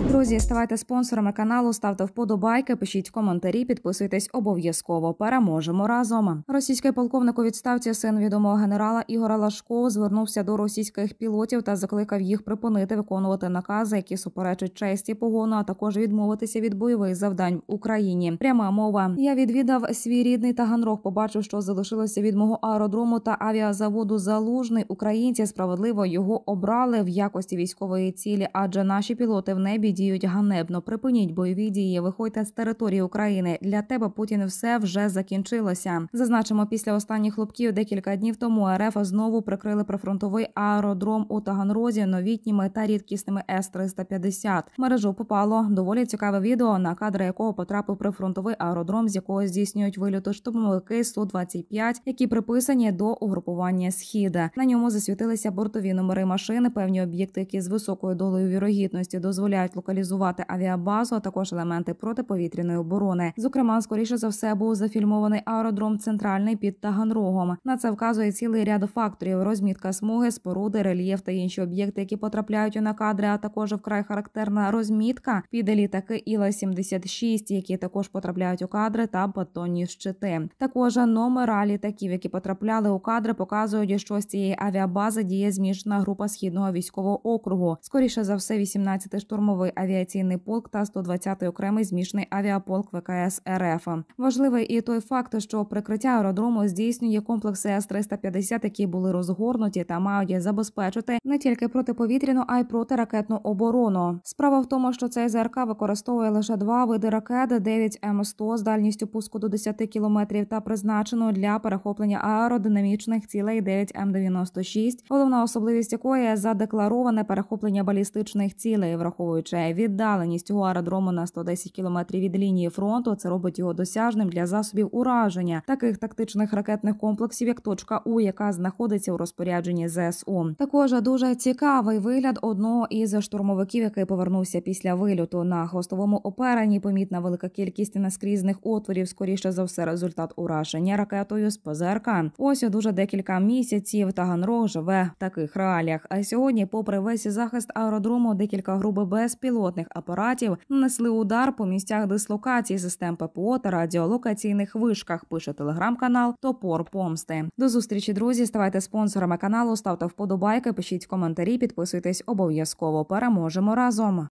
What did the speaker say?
Друзі, ставайте спонсорами каналу, ставте вподобайки, пишіть коментарі, підписуйтесь обов'язково. Переможемо разом. Російський полковник у відставці син відомого генерала Ігора Лашко звернувся до російських пілотів та закликав їх припинити виконувати накази, які суперечать честі погону, а також відмовитися від бойових завдань в Україні. Пряма мова. Я відвідав свій рідний Таганрог, Побачив, що залишилося від мого аеродрому та авіазаводу залужний. Українці справедливо його обрали в якості військової цілі, адже наші пілоти в небі небі діють ганебно. Припиніть бойові дії. Виходьте з території України. Для тебе Путін все вже закінчилося. Зазначимо, після останніх хлопків декілька днів тому РФ знову прикрили прифронтовий аеродром у Таганрозі новітніми та рідкісними с 350 Мережу попало доволі цікаве відео, на кадри якого потрапив прифронтовий аеродром, з якого здійснюють вильоти штурмовики су 25 які приписані до угрупування «Східа». На ньому засвітилися бортові номери машини, певні об'єкти, які з високою долею вірогідності дозволяють мають локалізувати авіабазу, а також елементи протиповітряної оборони. Зокрема, скоріше за все був зафільмований аеродром центральний під Таганрогом. На це вказує цілий ряд факторів: розмітка смуги, споруди, рельєф та інші об'єкти, які потрапляють на кадри, а також вкрай характерна розмітка під літаки іла 76 які також потрапляють у кадри та батонні щити. Також номера літаків, які потрапляли у кадри, показують, що з цієї авіабази діє змішана група східного військового округу. Скоріше за все, 18 штурмових штурмовий авіаційний полк та 120-й окремий змішний авіаполк ВКС РФ. Важливий і той факт, що прикриття аеродрому здійснює комплекси С-350, які були розгорнуті та мають забезпечити не тільки протиповітряну, а й протиракетну оборону. Справа в тому, що цей ЗРК використовує лише два види ракет: 9 М 100 з дальністю пуску до 10 кілометрів та призначено для перехоплення аеродинамічних цілей 9 М 96 Головна особливість якої задеклароване перехоплення балістичних цілей, враховуючи. Лише віддаленість цього аеродрому на 110 кілометрів від лінії фронту це робить його досяжним для засобів ураження, таких тактичних ракетних комплексів, як точка У, яка знаходиться у розпорядженні ЗСУ. Також дуже цікавий вигляд одного із штурмовиків, який повернувся після вильоту на хвостовому оперенні. Помітна велика кількість наскрізних отворів, скоріше за все, результат ураження ракетою з ПЗРК. Ось дуже декілька місяців Таганрог живе в таких реаліях. А сьогодні, попри весь захист аеродрому, декілька груби без безпілотних апаратів нанесли удар по місцях дислокації систем ППО та радіолокаційних вишках. Пише телеграм-канал Топор Помсти. До зустрічі, друзі. Ставайте спонсорами каналу, ставте вподобайки, пишіть коментарі, підписуйтесь обов'язково. Переможемо разом.